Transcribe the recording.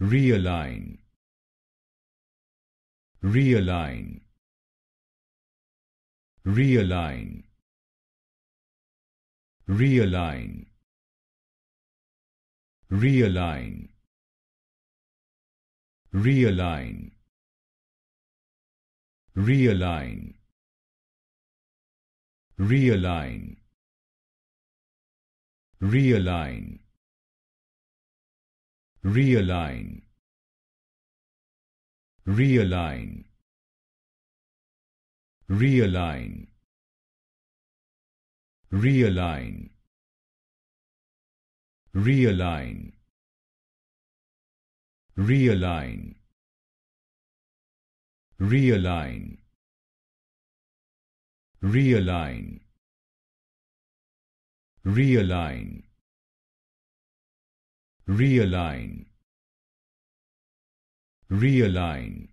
realign realign realign realign realign realign realign realign realign realign realign realign realign realign realign realign realign realign realign realign